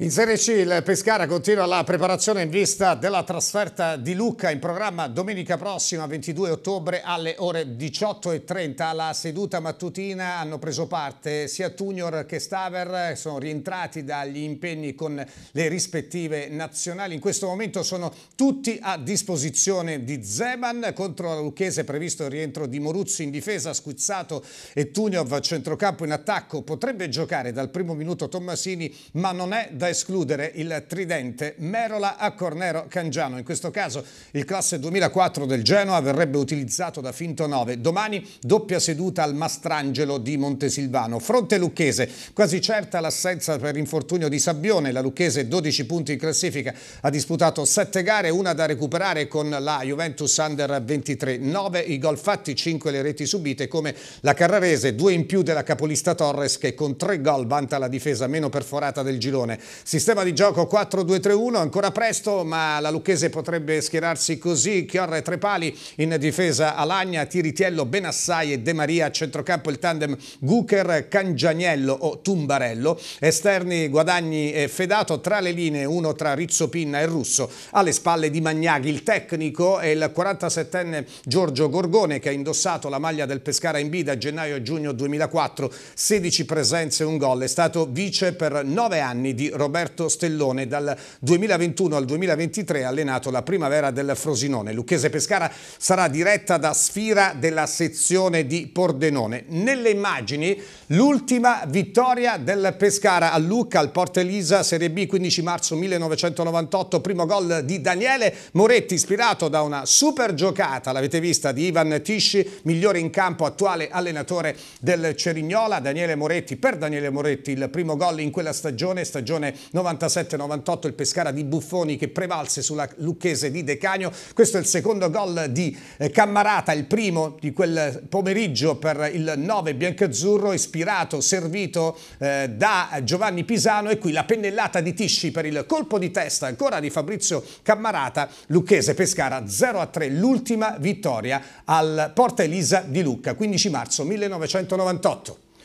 In Serie C il Pescara continua la preparazione in vista della trasferta di Lucca in programma domenica prossima 22 ottobre alle ore 18.30. Alla seduta mattutina hanno preso parte sia Tunior che Staver, sono rientrati dagli impegni con le rispettive nazionali. In questo momento sono tutti a disposizione di Zeman contro la Lucchese previsto il rientro di Moruzzi in difesa, Squizzato e Tunior a centrocampo in attacco. Potrebbe giocare dal primo minuto Tommasini ma non è da da escludere il tridente Merola a Cornero Cangiano. In questo caso il classe 2004 del Genoa verrebbe utilizzato da Finto 9. Domani doppia seduta al Mastrangelo di Montesilvano. Fronte lucchese, quasi certa l'assenza per infortunio di Sabbione. La lucchese 12 punti in classifica, ha disputato 7 gare, una da recuperare con la Juventus Under 23. 9 i gol fatti, 5 le reti subite come la Carrarese, 2 in più della capolista Torres che con 3 gol vanta la difesa meno perforata del girone. Sistema di gioco 4-2-3-1, ancora presto, ma la Lucchese potrebbe schierarsi così. Chiorre e Trepali in difesa, Alagna, Tiritiello, Benassai e De Maria. A centrocampo il tandem Guker, Cangianiello o Tumbarello. Esterni Guadagni e Fedato, tra le linee uno tra Rizzo Pinna e Russo. Alle spalle di Magnaghi il tecnico e il 47enne Giorgio Gorgone che ha indossato la maglia del Pescara in B da gennaio a giugno 2004. 16 presenze e un gol. È stato vice per 9 anni di Roberto. Roberto Stellone, dal 2021 al 2023 ha allenato la primavera del Frosinone. Lucchese Pescara sarà diretta da Sfira della sezione di Pordenone. Nelle immagini l'ultima vittoria del Pescara a Lucca, al Porta Elisa, Serie B, 15 marzo 1998, primo gol di Daniele Moretti, ispirato da una super giocata, l'avete vista, di Ivan Tisci, migliore in campo, attuale allenatore del Cerignola, Daniele Moretti, per Daniele Moretti il primo gol in quella stagione, stagione 97-98 il Pescara di Buffoni che prevalse sulla Lucchese di De Decagno. Questo è il secondo gol di eh, Cammarata, il primo di quel pomeriggio per il 9 biancazzurro, ispirato, servito eh, da Giovanni Pisano e qui la pennellata di Tisci per il colpo di testa ancora di Fabrizio Cammarata, Lucchese Pescara 0-3, l'ultima vittoria al Porta Elisa di Lucca, 15 marzo 1998.